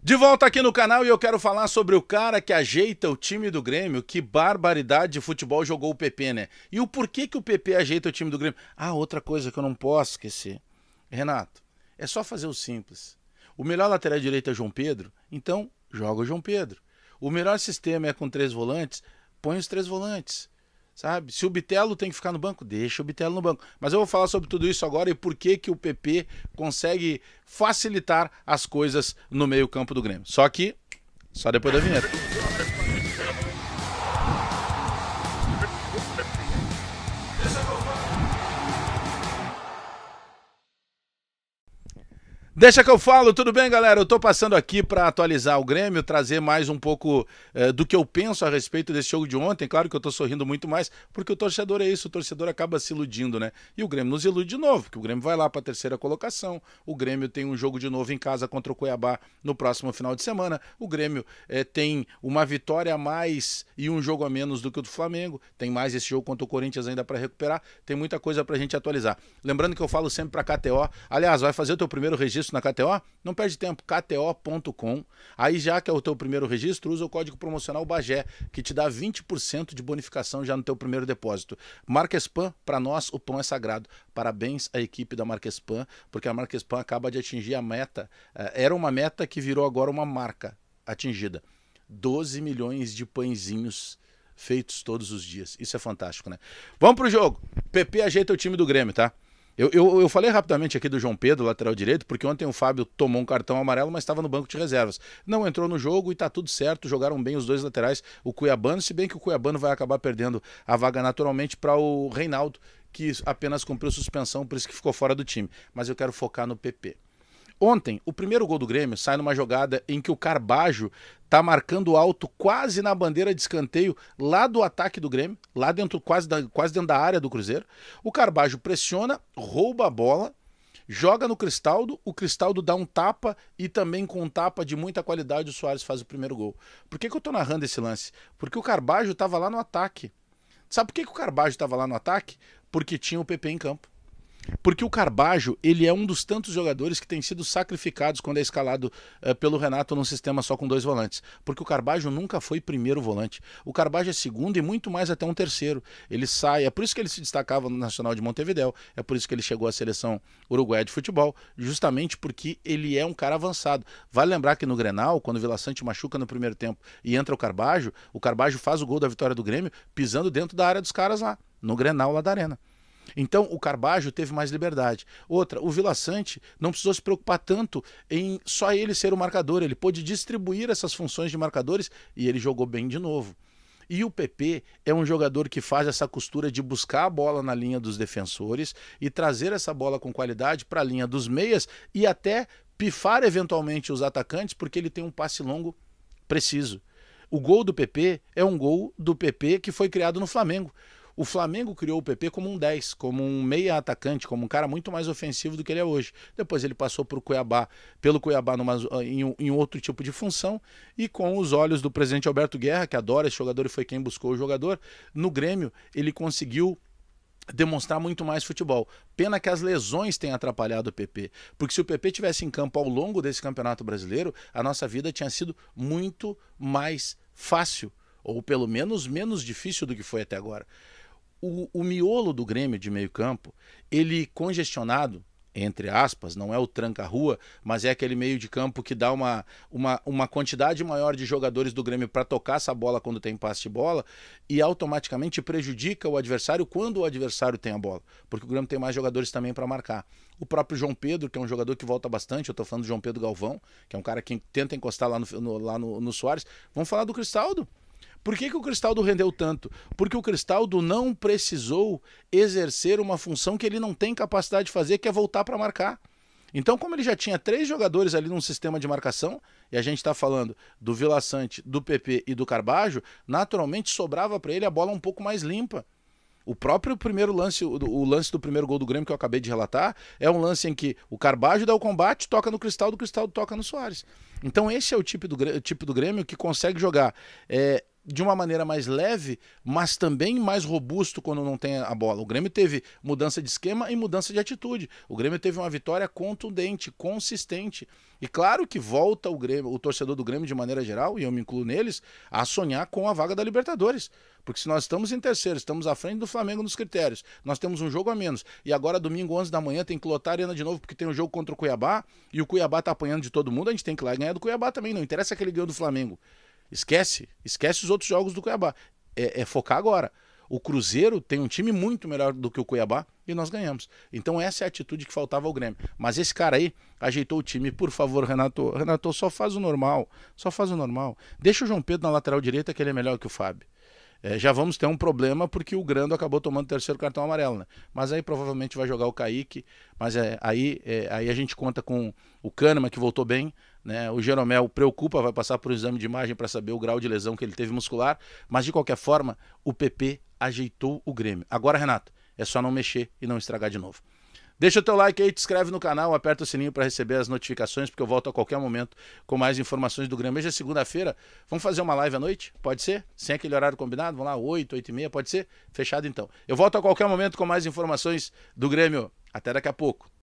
De volta aqui no canal e eu quero falar sobre o cara que ajeita o time do Grêmio. Que barbaridade de futebol jogou o PP, né? E o porquê que o PP ajeita o time do Grêmio? Ah, outra coisa que eu não posso esquecer. Renato, é só fazer o simples. O melhor lateral direito é João Pedro, então joga o João Pedro. O melhor sistema é com três volantes, põe os três volantes sabe? Se o Bitelo tem que ficar no banco, deixa o Bitelo no banco. Mas eu vou falar sobre tudo isso agora e por que, que o PP consegue facilitar as coisas no meio-campo do Grêmio. Só que, só depois da vinheta. Deixa que eu falo, tudo bem, galera? Eu tô passando aqui para atualizar o Grêmio, trazer mais um pouco eh, do que eu penso a respeito desse jogo de ontem. Claro que eu tô sorrindo muito mais, porque o torcedor é isso, o torcedor acaba se iludindo, né? E o Grêmio nos ilude de novo, porque o Grêmio vai lá para a terceira colocação. O Grêmio tem um jogo de novo em casa contra o Cuiabá no próximo final de semana. O Grêmio eh, tem uma vitória a mais e um jogo a menos do que o do Flamengo. Tem mais esse jogo contra o Corinthians ainda para recuperar. Tem muita coisa pra gente atualizar. Lembrando que eu falo sempre para KTO. Aliás, vai fazer o teu primeiro registro registro na KTO? Não perde tempo, kto.com. Aí já que é o teu primeiro registro, usa o código promocional Bagé, que te dá 20% de bonificação já no teu primeiro depósito. Marquespan, para nós o pão é sagrado. Parabéns à equipe da Marquespan, porque a Marquespan acaba de atingir a meta. Eh, era uma meta que virou agora uma marca atingida. 12 milhões de pãezinhos feitos todos os dias. Isso é fantástico, né? Vamos pro jogo. PP ajeita o time do Grêmio, tá? Eu, eu, eu, falei rapidamente aqui do João Pedro, lateral direito, porque ontem o Fábio tomou um cartão amarelo, mas estava no banco de reservas. Não entrou no jogo e está tudo certo, jogaram bem os dois laterais, o Cuiabano, se bem que o Cuiabano vai acabar perdendo a vaga naturalmente para o Reinaldo, que apenas cumpriu suspensão, por isso que ficou fora do time. Mas eu quero focar no PP. Ontem, o primeiro gol do Grêmio sai numa jogada em que o Carbajo tá marcando alto quase na bandeira de escanteio lá do ataque do Grêmio, lá dentro quase, da, quase dentro da área do Cruzeiro. O Carbajo pressiona, rouba a bola, joga no Cristaldo, o Cristaldo dá um tapa e também com um tapa de muita qualidade o Soares faz o primeiro gol. Por que, que eu tô narrando esse lance? Porque o Carbajo tava lá no ataque. Sabe por que, que o Carbajo tava lá no ataque? Porque tinha o PP em campo. Porque o Carbajo, ele é um dos tantos jogadores que tem sido sacrificados quando é escalado eh, pelo Renato num sistema só com dois volantes. Porque o Carbajo nunca foi primeiro volante. O Carbajo é segundo e muito mais até um terceiro. Ele sai, é por isso que ele se destacava no Nacional de Montevideo, é por isso que ele chegou à seleção uruguaia de futebol, justamente porque ele é um cara avançado. Vale lembrar que no Grenal, quando o Vila Sante machuca no primeiro tempo e entra o Carbajo, o Carbajo faz o gol da vitória do Grêmio pisando dentro da área dos caras lá, no Grenal lá da Arena. Então o Carbajo teve mais liberdade. Outra, o Vila Sante não precisou se preocupar tanto em só ele ser o marcador, ele pôde distribuir essas funções de marcadores e ele jogou bem de novo. E o PP é um jogador que faz essa costura de buscar a bola na linha dos defensores e trazer essa bola com qualidade para a linha dos meias e até pifar eventualmente os atacantes, porque ele tem um passe longo preciso. O gol do PP é um gol do PP que foi criado no Flamengo. O Flamengo criou o PP como um 10, como um meia atacante, como um cara muito mais ofensivo do que ele é hoje. Depois ele passou pro Cuiabá, pelo Cuiabá numa, ah, em, em, outro tipo de função e com os olhos do presidente Alberto Guerra, que adora esse jogador e foi quem buscou o jogador, no Grêmio ele conseguiu demonstrar muito mais futebol. Pena que as lesões tenham atrapalhado o PP, porque se o PP tivesse em campo ao longo desse Campeonato Brasileiro, a nossa vida tinha sido muito mais fácil ou pelo menos menos difícil do que foi até agora o, o miolo do Grêmio de meio campo, ele congestionado, entre aspas, não é o tranca-rua, mas é aquele meio de campo que dá uma, uma, uma quantidade maior de jogadores do Grêmio para tocar essa bola quando tem passe de bola e automaticamente prejudica o adversário quando o adversário tem a bola, porque o Grêmio tem mais jogadores também para marcar. O próprio João Pedro, que é um jogador que volta bastante, eu estou falando do João Pedro Galvão, que é um cara que tenta encostar lá no, no lá no, no Soares. Vamos falar do Cristaldo. Por que, que o Cristaldo rendeu tanto? Porque o Cristaldo não precisou exercer uma função que ele não tem capacidade de fazer, que é voltar para marcar. Então, como ele já tinha três jogadores ali num sistema de marcação, e a gente está falando do Vila Sante, do PP e do Carbajo, naturalmente sobrava para ele a bola um pouco mais limpa. O próprio primeiro lance, o lance do primeiro gol do Grêmio que eu acabei de relatar, é um lance em que o Carbajo dá o combate, toca no Cristaldo, o Cristaldo toca no Soares. Então esse é o tipo do, tipo do Grêmio que consegue jogar é, de uma maneira mais leve, mas também mais robusto quando não tem a bola. O Grêmio teve mudança de esquema e mudança de atitude. O Grêmio teve uma vitória contundente, consistente. E claro que volta o Grêmio, o torcedor do Grêmio de maneira geral, e eu me incluo neles, a sonhar com a vaga da Libertadores. Porque se nós estamos em terceiro, estamos à frente do Flamengo nos critérios, nós temos um jogo a menos. E agora, domingo, 11 da manhã, tem que lotar a arena de novo, porque tem um jogo contra o Cuiabá, e o Cuiabá está apanhando de todo mundo, a gente tem que ir lá e ganhar do Cuiabá também, não interessa aquele ganho do Flamengo. Esquece. Esquece os outros jogos do Cuiabá. É, é, focar agora. O Cruzeiro tem um time muito melhor do que o Cuiabá e nós ganhamos. Então essa é a atitude que faltava ao Grêmio. Mas esse cara aí ajeitou o time. Por favor, Renato, Renato, só faz o normal. Só faz o normal. Deixa o João Pedro na lateral direita que ele é melhor que o Fábio. É, já vamos ter um problema porque o Grando acabou tomando o terceiro cartão amarelo, né? Mas aí provavelmente vai jogar o Kaique, mas é, aí, é, aí a gente conta com o Kahneman, que voltou bem, né? O Jeromel preocupa, vai passar por um exame de imagem para saber o grau de lesão que ele teve muscular, mas de qualquer forma, o PP ajeitou o Grêmio. Agora, Renato, é só não mexer e não estragar de novo. Deixa o teu like aí, te inscreve no canal, aperta o sininho para receber as notificações, porque eu volto a qualquer momento com mais informações do Grêmio. Hoje é segunda-feira, vamos fazer uma live à noite? Pode ser? Sem aquele horário combinado? Vamos lá, 8, 8 e meia, pode ser? Fechado então. Eu volto a qualquer momento com mais informações do Grêmio. Até daqui a pouco.